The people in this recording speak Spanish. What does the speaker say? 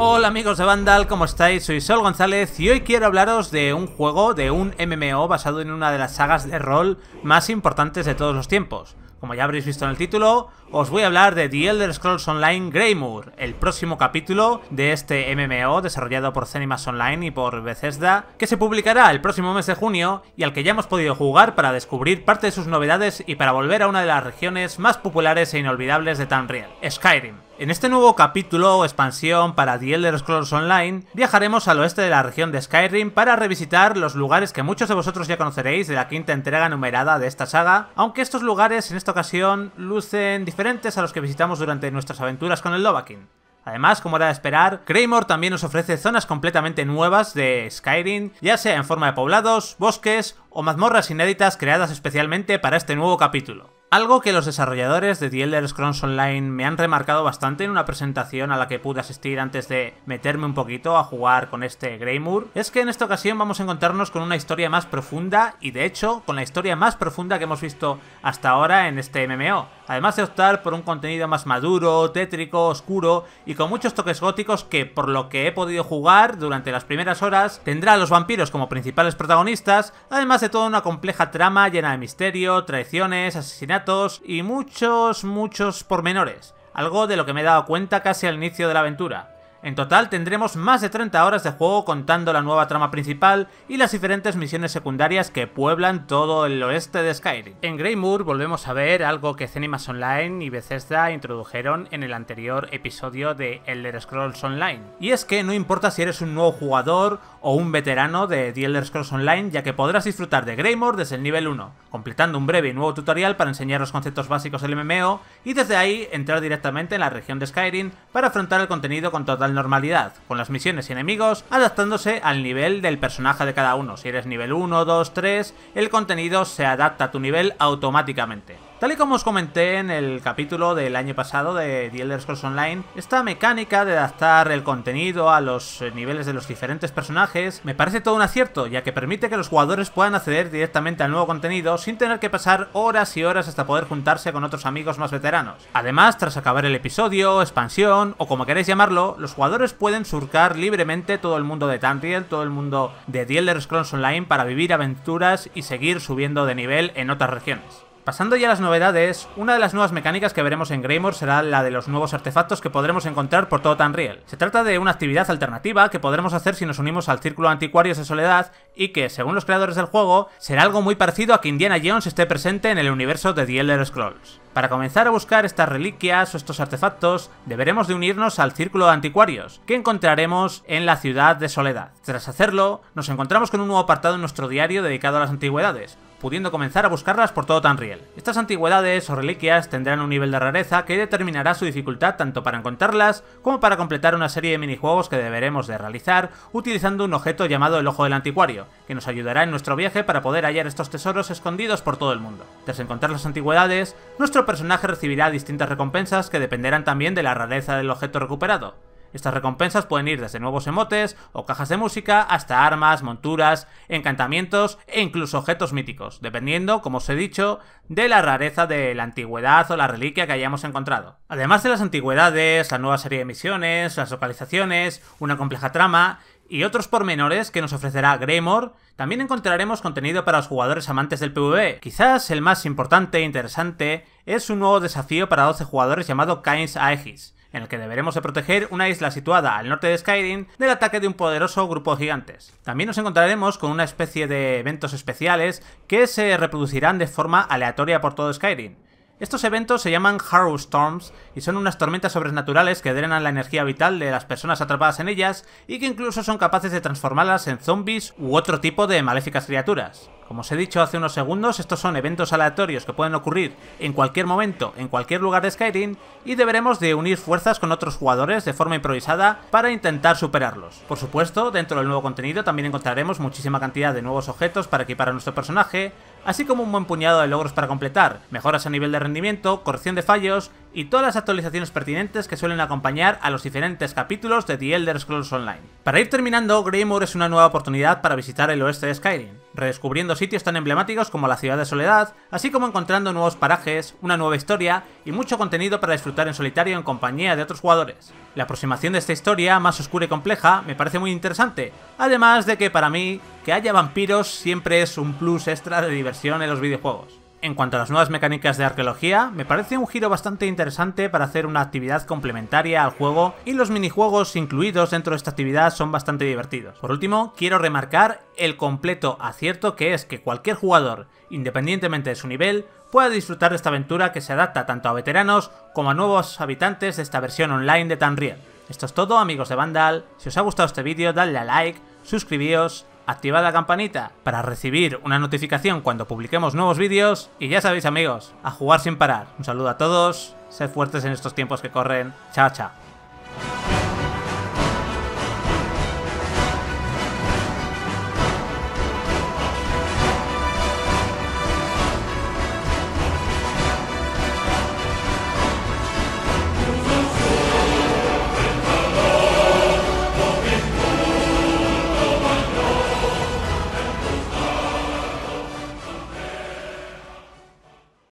Hola amigos de Vandal, ¿cómo estáis? Soy Sol González y hoy quiero hablaros de un juego, de un MMO basado en una de las sagas de rol más importantes de todos los tiempos. Como ya habréis visto en el título, os voy a hablar de The Elder Scrolls Online Greymoor, el próximo capítulo de este MMO desarrollado por Zenimax Online y por Bethesda, que se publicará el próximo mes de junio y al que ya hemos podido jugar para descubrir parte de sus novedades y para volver a una de las regiones más populares e inolvidables de Tamriel, Skyrim. En este nuevo capítulo o expansión para The Elder Scrolls Online, viajaremos al oeste de la región de Skyrim para revisitar los lugares que muchos de vosotros ya conoceréis de la quinta entrega numerada de esta saga, aunque estos lugares en esta ocasión lucen diferentes a los que visitamos durante nuestras aventuras con el Lovakin. Además, como era de esperar, Craymore también nos ofrece zonas completamente nuevas de Skyrim, ya sea en forma de poblados, bosques o mazmorras inéditas creadas especialmente para este nuevo capítulo. Algo que los desarrolladores de The Elder Scrolls Online me han remarcado bastante en una presentación a la que pude asistir antes de meterme un poquito a jugar con este Greymoor, es que en esta ocasión vamos a encontrarnos con una historia más profunda y de hecho con la historia más profunda que hemos visto hasta ahora en este MMO, además de optar por un contenido más maduro, tétrico, oscuro y con muchos toques góticos que por lo que he podido jugar durante las primeras horas tendrá a los vampiros como principales protagonistas, además de toda una compleja trama llena de misterio, traiciones, asesinatos y muchos, muchos pormenores, algo de lo que me he dado cuenta casi al inicio de la aventura. En total tendremos más de 30 horas de juego contando la nueva trama principal y las diferentes misiones secundarias que pueblan todo el oeste de Skyrim. En Greymoor volvemos a ver algo que Cinemas Online y Bethesda introdujeron en el anterior episodio de Elder Scrolls Online. Y es que no importa si eres un nuevo jugador o un veterano de The Elder Scrolls Online, ya que podrás disfrutar de Greymoor desde el nivel 1, completando un breve y nuevo tutorial para enseñar los conceptos básicos del MMO y desde ahí entrar directamente en la región de Skyrim para afrontar el contenido con total normalidad, con las misiones y enemigos adaptándose al nivel del personaje de cada uno. Si eres nivel 1, 2, 3, el contenido se adapta a tu nivel automáticamente. Tal y como os comenté en el capítulo del año pasado de The Elder Scrolls Online, esta mecánica de adaptar el contenido a los eh, niveles de los diferentes personajes me parece todo un acierto, ya que permite que los jugadores puedan acceder directamente al nuevo contenido sin tener que pasar horas y horas hasta poder juntarse con otros amigos más veteranos. Además, tras acabar el episodio, expansión o como queréis llamarlo, los jugadores pueden surcar libremente todo el mundo de Tamriel, todo el mundo de The Elder Scrolls Online para vivir aventuras y seguir subiendo de nivel en otras regiones. Pasando ya a las novedades, una de las nuevas mecánicas que veremos en Greymoor será la de los nuevos artefactos que podremos encontrar por todo Tanriel. Se trata de una actividad alternativa que podremos hacer si nos unimos al Círculo de Anticuarios de Soledad y que, según los creadores del juego, será algo muy parecido a que Indiana Jones esté presente en el universo de The Elder Scrolls. Para comenzar a buscar estas reliquias o estos artefactos, deberemos de unirnos al Círculo de Anticuarios, que encontraremos en la ciudad de Soledad. Tras hacerlo, nos encontramos con un nuevo apartado en nuestro diario dedicado a las antigüedades, pudiendo comenzar a buscarlas por todo Tanriel. Estas antigüedades o reliquias tendrán un nivel de rareza que determinará su dificultad tanto para encontrarlas como para completar una serie de minijuegos que deberemos de realizar utilizando un objeto llamado el Ojo del Anticuario, que nos ayudará en nuestro viaje para poder hallar estos tesoros escondidos por todo el mundo. Tras encontrar las antigüedades, nuestro personaje recibirá distintas recompensas que dependerán también de la rareza del objeto recuperado. Estas recompensas pueden ir desde nuevos emotes o cajas de música hasta armas, monturas, encantamientos e incluso objetos míticos, dependiendo, como os he dicho, de la rareza de la antigüedad o la reliquia que hayamos encontrado. Además de las antigüedades, la nueva serie de misiones, las localizaciones, una compleja trama y otros pormenores que nos ofrecerá Gremor, también encontraremos contenido para los jugadores amantes del PvE. Quizás el más importante e interesante es un nuevo desafío para 12 jugadores llamado Kain's Aegis, en el que deberemos de proteger una isla situada al norte de Skyrim del ataque de un poderoso grupo de gigantes. También nos encontraremos con una especie de eventos especiales que se reproducirán de forma aleatoria por todo Skyrim. Estos eventos se llaman Harrow Storms y son unas tormentas sobrenaturales que drenan la energía vital de las personas atrapadas en ellas y que incluso son capaces de transformarlas en zombies u otro tipo de maléficas criaturas. Como os he dicho hace unos segundos, estos son eventos aleatorios que pueden ocurrir en cualquier momento, en cualquier lugar de Skyrim, y deberemos de unir fuerzas con otros jugadores de forma improvisada para intentar superarlos. Por supuesto, dentro del nuevo contenido también encontraremos muchísima cantidad de nuevos objetos para equipar a nuestro personaje, así como un buen puñado de logros para completar, mejoras a nivel de rendimiento, corrección de fallos y todas las actualizaciones pertinentes que suelen acompañar a los diferentes capítulos de The Elder Scrolls Online. Para ir terminando, Greymoor es una nueva oportunidad para visitar el oeste de Skyrim, redescubriendo sitios tan emblemáticos como la Ciudad de Soledad, así como encontrando nuevos parajes, una nueva historia y mucho contenido para disfrutar en solitario en compañía de otros jugadores. La aproximación de esta historia, más oscura y compleja, me parece muy interesante, además de que para mí, que haya vampiros siempre es un plus extra de diversión en los videojuegos. En cuanto a las nuevas mecánicas de arqueología, me parece un giro bastante interesante para hacer una actividad complementaria al juego y los minijuegos incluidos dentro de esta actividad son bastante divertidos. Por último, quiero remarcar el completo acierto que es que cualquier jugador, independientemente de su nivel, pueda disfrutar de esta aventura que se adapta tanto a veteranos como a nuevos habitantes de esta versión online de Tanriel. Esto es todo amigos de Vandal, si os ha gustado este vídeo dadle a like, suscribíos activad la campanita para recibir una notificación cuando publiquemos nuevos vídeos y ya sabéis amigos, a jugar sin parar. Un saludo a todos, sed fuertes en estos tiempos que corren. Chao, chao.